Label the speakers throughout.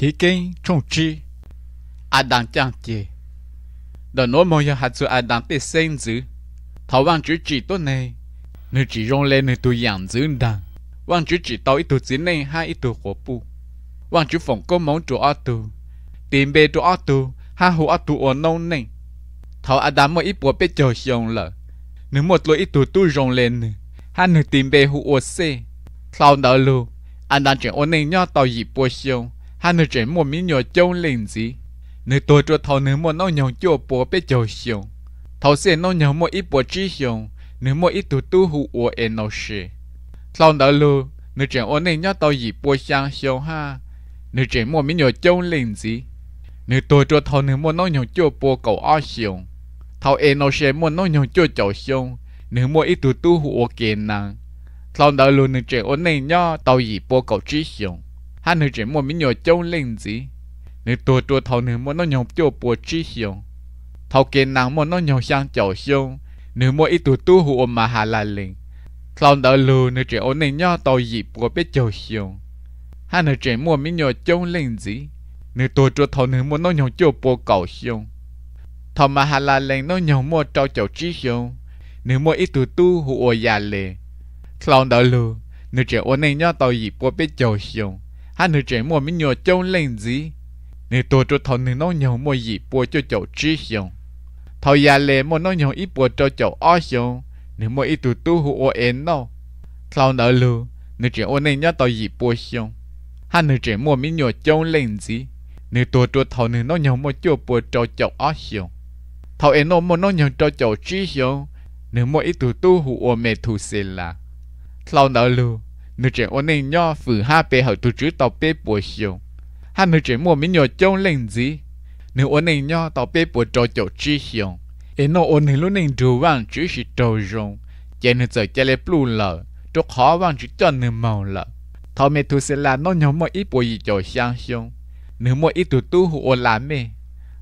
Speaker 1: chỉ kinh trung chi à đang chẳng chỉ đó nói mọi giờ hạt sự à đang tê sen dữ thảo văn chữ chỉ tốt này nếu chỉ rong lên nơi tôi giảm dữ đang văn chữ chỉ tao ít tôi chiến này hai ít tôi khổ pu văn chữ phòng có món chỗ ở tu tìm bê chỗ ở tu ha hồ ở tu ở nâu này thảo à đang mọi ít bộ biết chờ xong lợ nếu một lối ít tôi tôi rong lên nữa ha nửa tìm bê hồ ở xe thảo đỡ luôn anh đang chuyện ổn định nhau tao dịp bộ xong hắn nửa trẻ một miếng nhỏ trâu lên gì nếu tôi cho thầu nếu một nông nhồng chùa bố bé chầu xiêu thầu sẽ nông nhồng một ít bố chi xiêu nếu một ít tu tu hụ ủa em nấu xì thầu đã lù nửa trẻ ổn định nhá tàu gì bố sang xiêu ha nếu trẻ một miếng nhỏ trâu lên gì nếu tôi cho thầu nếu một nông nhồng chùa bố cầu ao xiêu thầu em nấu xì một nông nhồng chùa chầu xiêu nếu một ít tu tu hụ ủa kẹn nàng thầu đã lù nửa trẻ ổn định nhá tàu gì bố cầu chi xiêu ha nói chuyện mua miếng nhỏ châu lên gì nữ tua tua thầu nữ mua nó nhỏ châu bùa chi hiểu thầu kia nàng mua nó nhỏ sang chầu hiểu nữ mua ít tu tu hụ mà hà là lên, thầu đỡ lù nữ chuyện ổn định nhau tàu dịp của biết chầu hiểu ha nói chuyện mua miếng nhỏ châu lên gì nữ tua tua thầu nữ mua nó nhỏ châu bùa cầu hiểu thầu mà hà là lên nó nhỏ mua trâu chầu chi hiểu nữ mua ít tu tu hụ ồ già lệ thầu đỡ lù nữ chuyện ổn định nhau tàu dịp của biết chầu hiểu hắn nữ trẻ mua mình nhỏ châu lên gì nếu tôi cho thằng nữ nó nhỏ mua gì bùa cho cháu trí hiểu thầu già lẻ mua nó nhỏ ít bùa cho cháu ó hiểu nếu mua ít tụ tu hụ ô én nó sau nợ lù nữ trẻ ô nên nhớ tao gì bùa hiểu hắn nữ trẻ mua mình nhỏ châu lên gì nếu tôi cho thằng nữ nó nhỏ mua cho bùa cho cháu ó hiểu thầu én nó mua nó nhỏ cho cháu trí hiểu nếu mua ít tụ tu hụ ô mẹ thù xin là sau nợ lù nữ trẻ ôn nên nho phử ha bê hậu tu chữ tàu bê bùa hiểu ha nữ trẻ mua mình nhỏ châu lên gì nữ ôn nên nho tàu bê bùa trò chỗ chi hiểu ế nó ôn nên lúc nên đồ vang chứ chỉ trâu rồng chạy nữ giờ chạy lê blu lờ chỗ khó vang chữ cho nữ màu lờ thọ mẹ thu sẽ là nó nhóm mọi ít bùa gì chỗ sang hiông nữ mọi ít tu tu hụ ôn là mẹ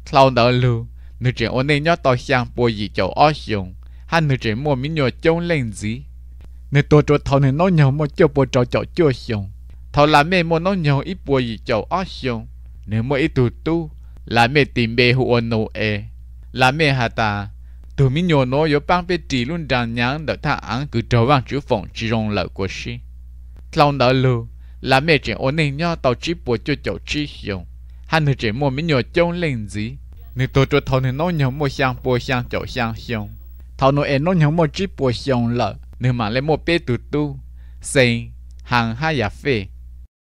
Speaker 1: thao đỡ lù, nữ trẻ ôn nên nho tàu sang bùa gì chỗ ó hiông ha nữ trẻ mua mình nhỏ châu lên gì nên tôi cho thầu nên nó nhau mà cho bộ trò chọ chưa xong thầu là mẹ mà nó nhau ít bộ gì chọ ó xong nếu mà ít tụt tu là mẹ tìm bê hụ ôn nô e là mẹ hà ta tụi mình nhỏ nó yếu băng bê trì luôn rằng nhắn đợi ta ăn cứ trở vàng chú phòng chỉ rong lợi của si thầu nợ lưu là mẹ chỉ ôn nên nhau tao chỉ bộ cho chọ chi xong hắn thì chỉ mua mình nhỏ trông lên gì nên tôi cho thầu nên nó nhau mua sang bộ sang chọ sang xong thầu nó e nó nhau mua chỉ bộ xong lợi เนื้อมาเลโมเปตุตุเซงหางห้ายาเฟ